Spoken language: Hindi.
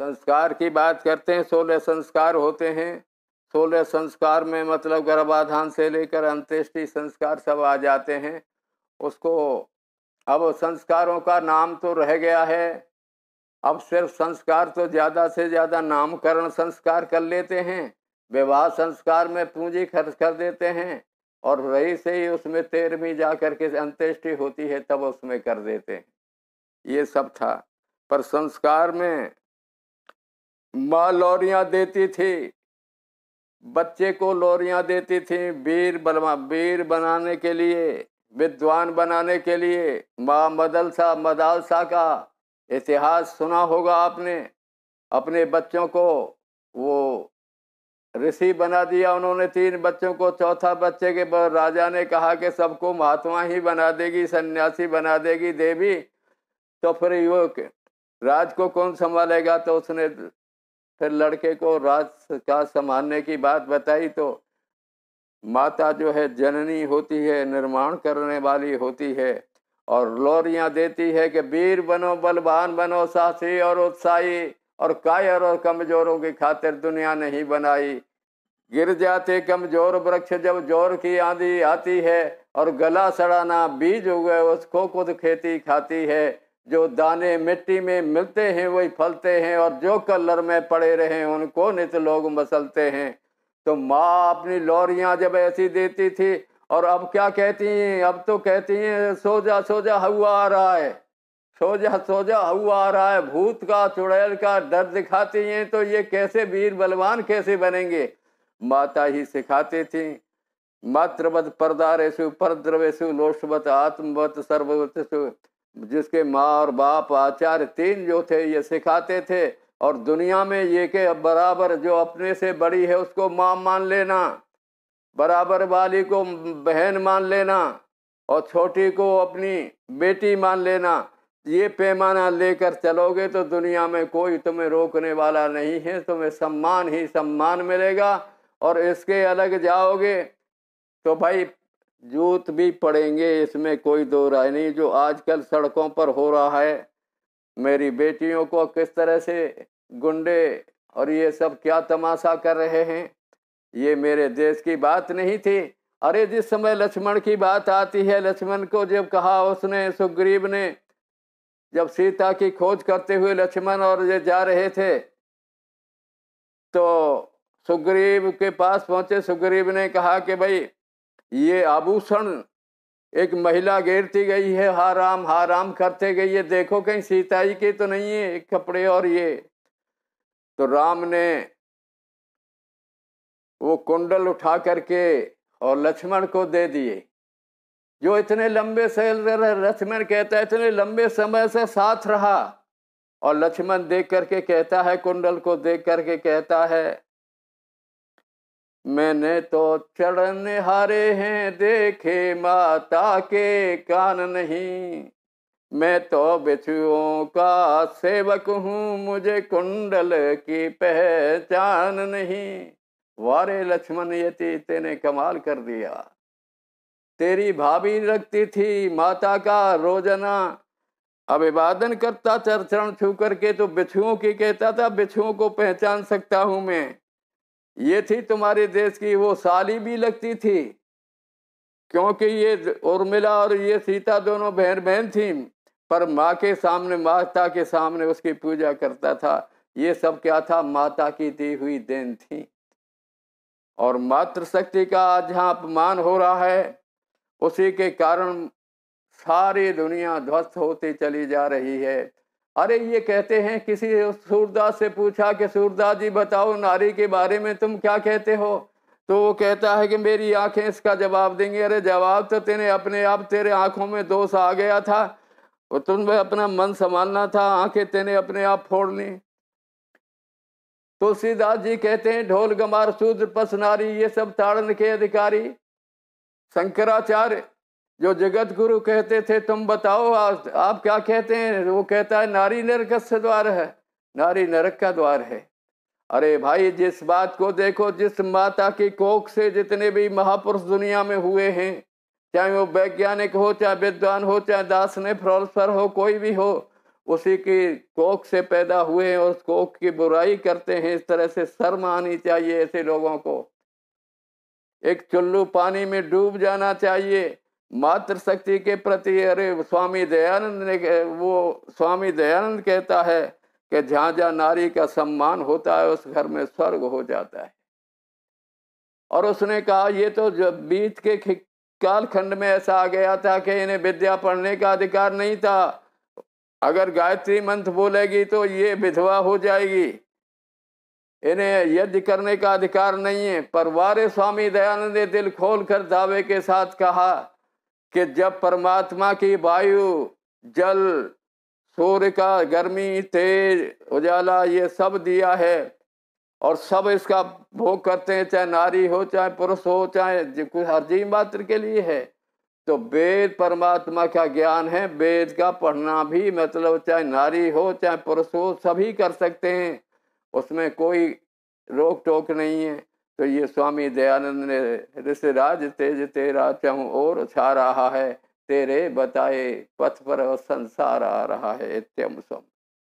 संस्कार की बात करते हैं सोलह संस्कार होते हैं सोलह संस्कार में मतलब गर्भाधान से लेकर अंत्येष्टि संस्कार सब आ जाते हैं उसको अब संस्कारों का नाम तो रह गया है अब सिर्फ संस्कार तो ज़्यादा से ज़्यादा नामकरण संस्कार कर लेते हैं विवाह संस्कार में पूंजी खर्च कर देते हैं और वही से ही उसमें तेरहवीं जा कर के अंत्येष्टि होती है तब उसमें कर देते हैं ये सब था पर संस्कार में माँ लोरियाँ देती थी बच्चे को लोरियाँ देती थी वीर बलवा वीर बनाने के लिए विद्वान बनाने के लिए माँ मदलसा मदालसा का इतिहास सुना होगा आपने अपने बच्चों को वो ऋषि बना दिया उन्होंने तीन बच्चों को चौथा बच्चे के बाद राजा ने कहा कि सबको महात्मा ही बना देगी सन्यासी बना देगी देवी तो फिर युवक राज को कौन संभालेगा तो उसने फिर लड़के को राज का संभालने की बात बताई तो माता जो है जननी होती है निर्माण करने वाली होती है और लोरियां देती है कि वीर बनो बलवान बनो साहसी और उत्साही और कायर और कमजोरों की खातिर दुनिया नहीं बनाई गिर जाते कमजोर वृक्ष जब जोर की आंधी आती है और गला सड़ाना बीज उगे उसको खुद खेती खाती है जो दाने मिट्टी में मिलते हैं वही फलते हैं और जो कलर में पड़े रहे उनको नित लोग मसलते हैं तो माँ अपनी लोरियाँ जब ऐसी देती थी और अब क्या कहती हैं अब तो कहती हैं सोजा सोजा हुआ आ रहा है सोजा सोजा हुआ आ रहा है भूत का चुड़ैल का डर दिखाती हैं तो ये कैसे वीर बलवान कैसे बनेंगे माता ही सिखाती थी मातृवत परदारेशु परद्रवेशु लोषवत आत्मवत सर्ववत जिसके माँ और बाप आचार्य तीन जो थे ये सिखाते थे और दुनिया में ये के बराबर जो अपने से बड़ी है उसको माँ मान लेना बराबर वाली को बहन मान लेना और छोटी को अपनी बेटी मान लेना ये पैमाना लेकर चलोगे तो दुनिया में कोई तुम्हें रोकने वाला नहीं है तुम्हें सम्मान ही सम्मान मिलेगा और इसके अलग जाओगे तो भाई जूत भी पड़ेंगे इसमें कोई दो राय नहीं जो आजकल सड़कों पर हो रहा है मेरी बेटियों को किस तरह से गुंडे और ये सब क्या तमाशा कर रहे हैं ये मेरे देश की बात नहीं थी अरे जिस समय लक्ष्मण की बात आती है लक्ष्मण को जब कहा उसने सुग्रीव ने जब सीता की खोज करते हुए लक्ष्मण और ये जा रहे थे तो सुग्रीव के पास पहुंचे सुग्रीव ने कहा कि भाई ये आभूषण एक महिला गेरती गई है हा राम हा राम करते गई है देखो कहीं सीता जी के तो नहीं है एक कपड़े और ये तो राम ने वो कुंडल उठा करके और लक्ष्मण को दे दिए जो इतने लंबे से लक्ष्मण कहता है इतने लंबे समय से साथ रहा और लक्ष्मण देख करके कहता है कुंडल को देख करके कहता है मैंने तो चरण हारे हैं देखे माता के कान नहीं मैं तो बिछुओं का सेवक हूँ मुझे कुंडल की पहचान नहीं वारे लक्ष्मण यति तो तेने कमाल कर दिया तेरी भाभी लगती थी माता का रोजना अभिवादन करता चरचरण छू करके तो बिछुओं की कहता था बिछुओं को पहचान सकता हूँ मैं ये थी तुम्हारे देश की वो साली भी लगती थी क्योंकि ये उर्मिला और ये सीता दोनों बहन बहन थी पर माँ के सामने माता के सामने उसकी पूजा करता था ये सब क्या था माता की दी हुई देन थी और मातृशक्ति का आज यहाँ अपमान हो रहा है उसी के कारण सारी दुनिया ध्वस्त होती चली जा रही है अरे ये कहते हैं किसी सूरदास से पूछा कि सूरदास जी बताओ नारी के बारे में तुम क्या कहते हो तो वो कहता है कि मेरी आंखें इसका जवाब देंगी अरे जवाब तो तेरे अपने आप तेरे आंखों में दोष आ गया था और तुम्हें अपना मन संभालना था आंखें तेने अपने आप फोड़ ली तुलसीदास जी कहते हैं ढोल गमार शूद्र नारी ये सब ताड़न के अधिकारी शंकराचार्य जो जगत गुरु कहते थे तुम बताओ आप, आप क्या कहते हैं वो कहता है नारी नरक से द्वार है नारी नरक का द्वार है अरे भाई जिस बात को देखो जिस माता के कोख से जितने भी महापुरुष दुनिया में हुए हैं चाहे वो वैज्ञानिक हो चाहे विद्वान हो चाहे ने फिलोसफर हो कोई भी हो उसी की कोख से पैदा हुए हैं और उस कोख की बुराई करते हैं इस तरह से शर्म आनी चाहिए ऐसे लोगों को एक चुल्लू पानी में डूब जाना चाहिए मातृशक्ति के प्रति अरे स्वामी दयानंद ने वो स्वामी दयानंद कहता है कि जहाँ जहाँ नारी का सम्मान होता है उस घर में स्वर्ग हो जाता है और उसने कहा ये तो जब बीत के कालखंड में ऐसा आ गया था कि इन्हें विद्या पढ़ने का अधिकार नहीं था अगर गायत्री मंत्र बोलेगी तो ये विधवा हो जाएगी इन्हें यज्ञ करने का अधिकार नहीं है पर वारे स्वामी दयानंद ने दिल खोल कर दावे के साथ कहा कि जब परमात्मा की वायु जल सूर्य का गर्मी तेज उजाला ये सब दिया है और सब इसका भोग करते हैं चाहे नारी हो चाहे पुरुष हो चाहे कुछ हर जीव मात्र के लिए है तो वेद परमात्मा का ज्ञान है वेद का पढ़ना भी मतलब चाहे नारी हो चाहे पुरुष हो सभी कर सकते हैं उसमें कोई रोक टोक नहीं है तो ये स्वामी दयानंद ने राज तेज तेरा चहु और छा रहा है तेरे बताए पथ पर संसार आ रहा है इत्यम सम